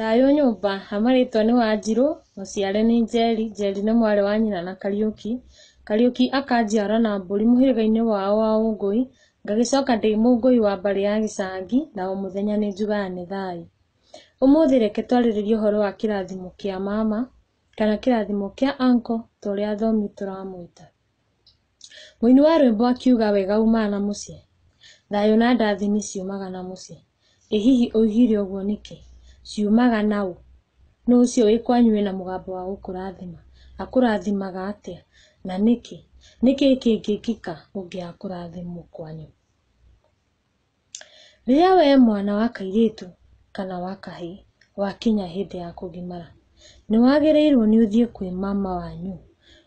Thayũ nyũmba ha marĩtwa nĩ Wanjirũ, mũciare nĩ Njeri, Njeri nĩ mwarĩ wa nyina na kariuki kariuki akanjiara na mbũri mũhĩrĩga-inĩ wao wa Ũngũi, ngagĩcoka ndĩ Mũngũi wa mbarĩ ya Gĩcangi na o mũthenya njugaga nĩ thayũ. Ũmũthĩ reke twarĩrĩrie ũhoro wa kĩrathimo kĩa mama, kana kĩrathimo kĩa uncle ta ũrĩa athomi tũramwĩta. Mũini wa rwĩmbo akiuga wega umaga na mũciĩ, thayũ na ndathi ciumaga na mũciĩ. ĩ hihi oigire ũguo nĩkĩ? ciumaga na nå cio wä kwanyu wäna må gambo wa gå kå rathima akå rathimaga täa na ä kä kä ng gika å ngä akå rathimo kwanyurä räa e mwana wa kairätu kana akahana hä dä yakå gimara nä wagä räirwo nä å thiä kwä ma mwanyu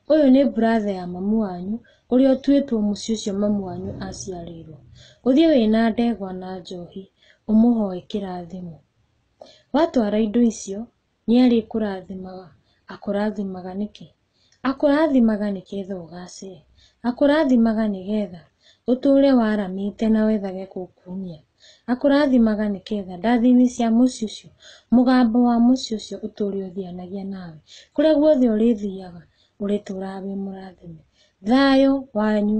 å yå nä yamamu wanyu å rä a å tuä two må ciå cio mamu wanyu aciarärwo å thiä wä na ndegwa na njohi å må hoe kä rathim Watwara indo icio, nĩ arĩ kũrathimaga akũrathimaga nĩkĩ? Akũrathimaga nĩgetha ũgacĩre, akũrathimaga nĩgetha ũtũũre waramĩte na wethage rathimaga akũrathimaga nĩgetha ndathimi cia mũciĩ ũcio, mũgambo wa mũciĩ ũcio ũtũũre ũthianagia nawe, kũrĩa guothe ũrĩthiaga ũrĩtũũraga wĩ mũrathime. Thayũ wanyu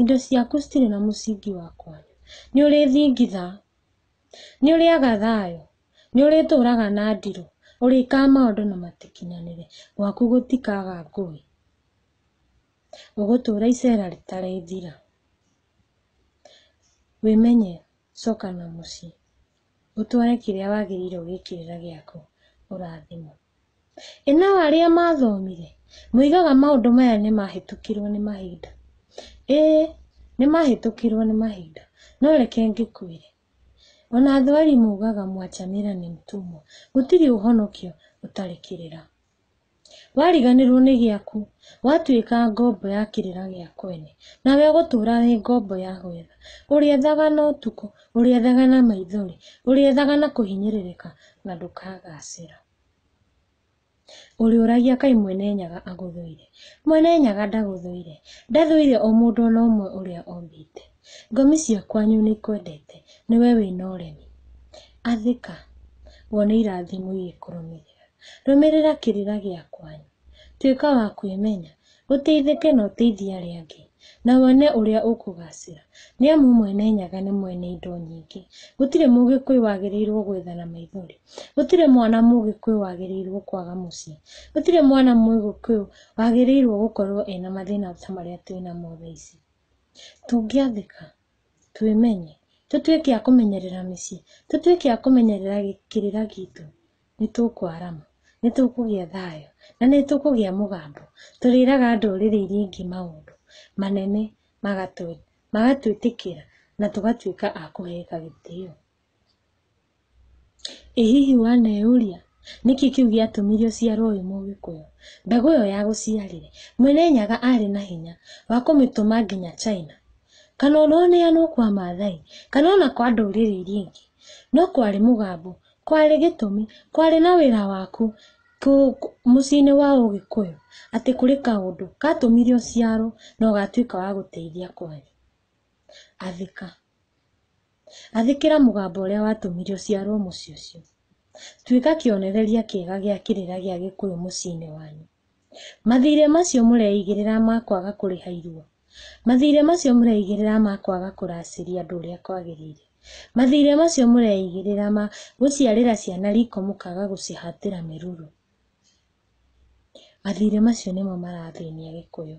indo ciaku citirĩ na mũcingi wakwa nĩ ũrĩ thingitha nĩ ũrĩaga thayũ nĩ ũrĩtũũraga na ndirũ ũrĩĩkaga maũndũ na matikinyanĩre gwaku gũtikaga ngũĩ ũgũtũra icera rĩtaraithira wĩmenye coka na mũciĩ ũtware kĩrĩa wagĩrĩirwo gĩkĩrĩra gĩaku ũrathimwo ĩ nao arĩa mathomire moigaga maũndũ maya mahĩtũkirwo nĩ mahinda ĩĩ mahĩtũkirwo nĩ mahinda, no reke ngĩkwĩre, ona athweri maugaga mwachanĩra nĩ mũtumwa, gũtirĩ ũhonokio ũtarĩ kĩrĩra. Wariganĩrwo nĩ gĩaku, watuĩka ngombo ya kĩrĩra gĩa kwene, nawe ũgũtũra wĩ ngombo ya gwetha, ũrĩethaga na ũtukũ, ũrĩethaga na maithori, ũrĩethaga na kũhinyĩrĩrĩka na ndũkagacĩra ũrĩũragia kaĩ Mwene Nyaga agũthũire Mwene Nyaga ndagũthũire ndathũire o mũndũ ona ũmwe ũrĩa ombĩte ngomi cia kwanyu nĩikwendete nĩwe wĩna ũremi athĩka wone irathimo igĩkũrũmĩrĩra rũmĩrĩra kĩrĩra gĩa kwanyu tuĩka wa kwĩmenya ũteithĩke na ũteithie arĩa angĩ na wone ũrĩa ũkũgaacĩra nĩ amu mwene nyaga nĩ mwene indo nyingĩ. Gũtirĩ Mũgĩkũyũ wagĩrĩirwo gwethana maithori. Gũtirĩ mwana Mũgĩkũyũ wagĩrĩirwo kwaga mũciĩ. Gũtirĩ mwana Mũgĩkũyũ wagĩrĩirwo gũkorwo ena mathĩna ta marĩa twĩ namo thaa ici. Tũngĩathĩka, twĩmenye, tũtuĩke a kũmenyerera mĩciĩ, tũtuĩke a kũmenyerera kĩrĩra giitũ, nĩ tũkũarama, nĩ tũkũgĩa thayũ, na nĩ tũkũgĩa mũgambo. Tũrĩraga ndũrĩrĩ iria ingĩ maũndũ. manene magatwä tä kä ra na tå gatuä ka akå heka gä tä o ä hihi wana å ria nä kä kä ug atå mirie ciarw yå må gä kå yo mbegå ä yo yagå ciari re mwena nyaga arä na hinya wa kå mä tå ma nginyan kana ona oneano kwa mathai kana ona kwa ndå rä rä iri ingä no kwarä må gambo kwarä gä tå mi kwarä na wä ra waku mũciĩ-inĩ wa Ũgĩkũyũ ati kuri kaundu katumire ũciarwo no ũgatuĩka wa gũteithia kware. athika athikira mugambo ũrĩa watumire ũciarwo mũciĩ ucio Tuĩka kionereria kĩega gĩa kirira gĩa gikuyu mũciĩ wanyu. mathire macio mureigirira ma kwaga kũrĩha irua, mathirĩ macio mureigirira ma kwaga kũracĩria andũ ũrĩa kwagĩrĩire, mathirĩ macio mureigirira ma guciarira ciana riiko mũkaaga gũcihatĩra mĩruru, Mathirĩ macio nĩmo marathĩnia Gĩkũyũ.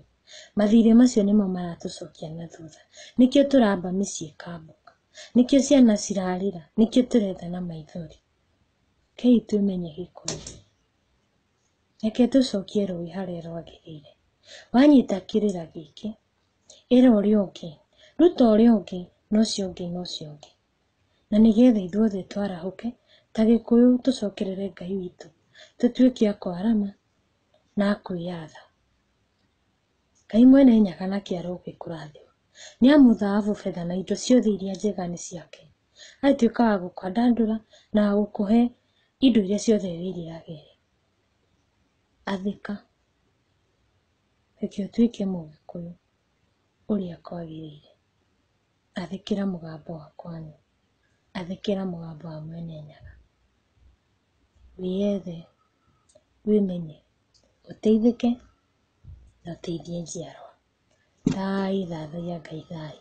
Mathirĩ macio nĩmo maratũcokia na thutha. Nĩkĩo tũramba mĩciĩ ĩkambũka. Nĩkĩo ciana cirarĩra. Nĩkĩo tũretha na maithori. Rekei twĩmenye Gĩkũyũ. Reke tũcokie rũĩ harĩa rwagĩrĩire. Wanyita kĩrĩra gĩkĩ, ĩra ũrĩa ũngĩ, ruta ũrĩa ũngĩ, na ũcio ũngĩ na ũcio ũngĩ. Na nĩgetha ithuothe twarahũke, ta Gĩkũyũ tũcokerere Ngai witũ. Tũtuĩke a kwarama, nakwä yatha ngai mwene nyaga nakä aroå gä kå rathi a nä amå thaabu betha na indo ciothe iria njega nä ciake angä tuä ka wa gå kåa ndandå ra na gå kå he indo iria ciothe wä iria agerä athä ka gä kä o tuä ke mågä kå yå å rä a kwagä rä ire athä kä ra må gambo wakwani athä kä ra må gambo wa mwene nyaga wäethe wä menye ũteithĩke na ũteithie njiarwa thaĩ thathaia Ngai thaĩ